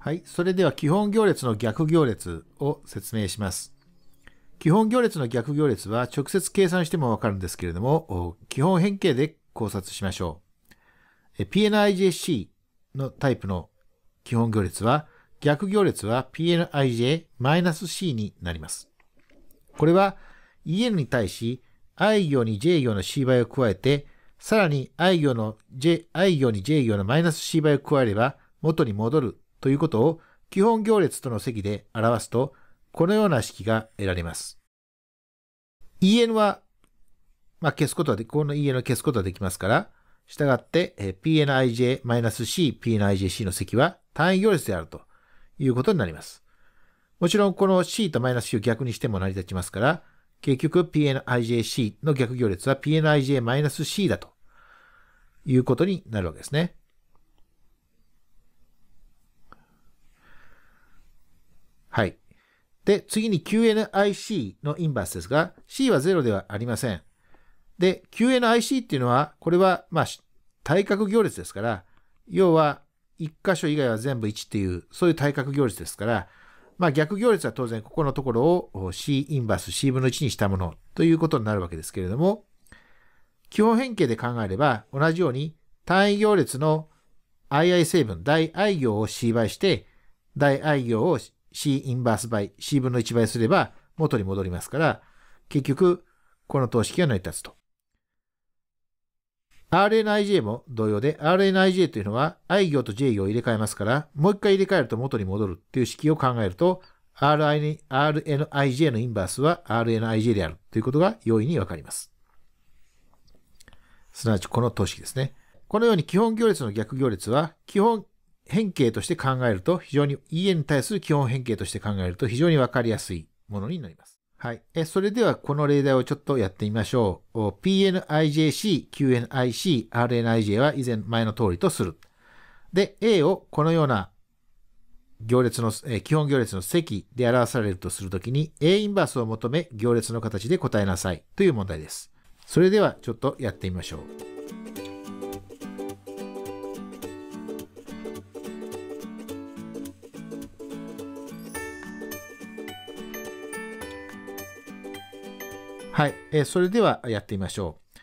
はい。それでは基本行列の逆行列を説明します。基本行列の逆行列は直接計算してもわかるんですけれども、基本変形で考察しましょう。PNIJC のタイプの基本行列は、逆行列は PNIJ-C になります。これは EN に対し I 行に J 行の C 倍を加えて、さらに I 行の J、I 行に J 行のマイナス C 倍を加えれば元に戻るということを基本行列との積で表すと、このような式が得られます。en は、まあ、消すことはで、この en を消すことはできますから、従って pnij-c、pnijc の積は単位行列であるということになります。もちろんこの c と -c を逆にしても成り立ちますから、結局 pnijc の逆行列は pnij-c だということになるわけですね。はい。で、次に QNIC のインバースですが、C は0ではありません。で、QNIC っていうのは、これは、まあ、対角行列ですから、要は、1箇所以外は全部1っていう、そういう対角行列ですから、まあ、逆行列は当然、ここのところを C インバース C 分の1にしたものということになるわけですけれども、基本変形で考えれば、同じように単位行列の II 成分、大 I 行を C 倍して、大 I 行を C インバース倍、C 分の1倍すれば元に戻りますから、結局、この等式が成り立つと。RNIJ も同様で、RNIJ というのは I 行と J 行を入れ替えますから、もう一回入れ替えると元に戻るという式を考えると、RNIJ のインバースは RNIJ であるということが容易にわかります。すなわちこの等式ですね。このように基本行列の逆行列は、基本変形として考えると非常に EN に対する基本変形として考えると非常にわかりやすいものになります。はい。え、それではこの例題をちょっとやってみましょう。PNIJC、QNIC、RNIJ は以前前の通りとする。で、A をこのような行列の、え基本行列の積で表されるとするときに A インバースを求め行列の形で答えなさいという問題です。それではちょっとやってみましょう。はい、えー、それではやってみましょう。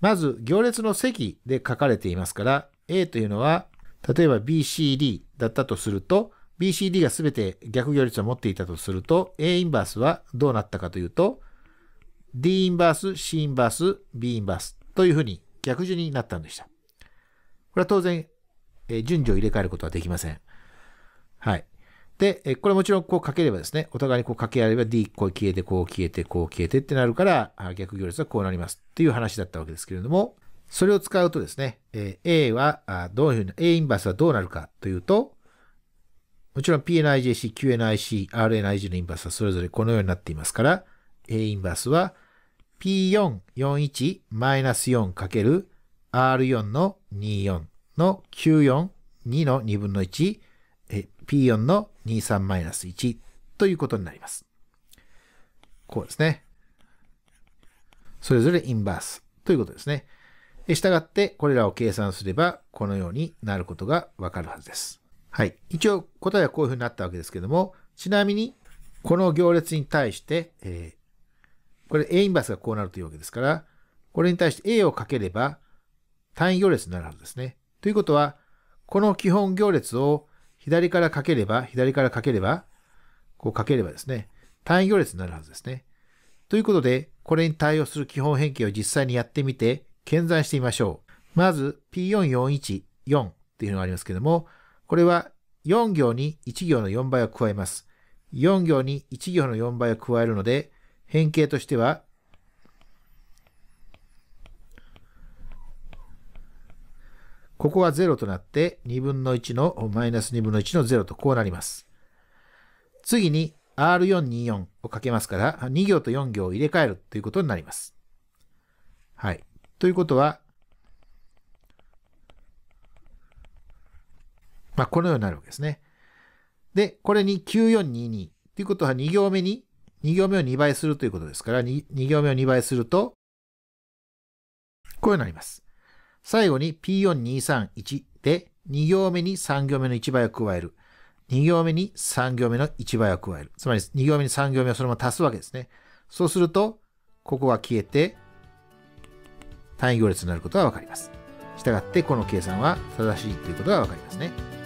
まず、行列の席で書かれていますから、A というのは、例えば BCD だったとすると、BCD が全て逆行列を持っていたとすると、A インバースはどうなったかというと、D インバース、C インバース、B インバースというふうに逆順になったんでした。これは当然、え順序を入れ替えることはできません。はい。で、これもちろんこうかければですね、お互いにこうかけ合えば D こう消えて、こう消えて、こう消えてってなるから、逆行列はこうなりますっていう話だったわけですけれども、それを使うとですね、A はどういうふうに、A インバースはどうなるかというと、もちろん PNIJC、QNIC、r n i j のインバースはそれぞれこのようになっていますから、A インバースは p 4 4 1 4る r 4の24の942の2分の 1P4 の23-1ということになります。こうですね。それぞれインバースということですね。したがって、これらを計算すれば、このようになることがわかるはずです。はい。一応、答えはこういうふうになったわけですけども、ちなみに、この行列に対して、えー、これ A インバースがこうなるというわけですから、これに対して A をかければ、単位行列になるはずですね。ということは、この基本行列を左からかければ、左からかければ、こうかければですね、単位行列になるはずですね。ということで、これに対応する基本変形を実際にやってみて、検算してみましょう。まず、P4414 っていうのがありますけども、これは4行に1行の4倍を加えます。4行に1行の4倍を加えるので、変形としてはここは0となって、2分の1のマイナス2分の1の0とこうなります。次に R424 をかけますから、2行と4行を入れ替えるということになります。はい。ということは、まあ、このようになるわけですね。で、これに9422ということは2行目に、2行目を2倍するということですから、2, 2行目を2倍すると、こうなります。最後に P4231 で2行目に3行目の1倍を加える。2行目に3行目の1倍を加える。つまり2行目に3行目をそのまま足すわけですね。そうすると、ここが消えて、単位行列になることがわかります。したがって、この計算は正しいということがわかりますね。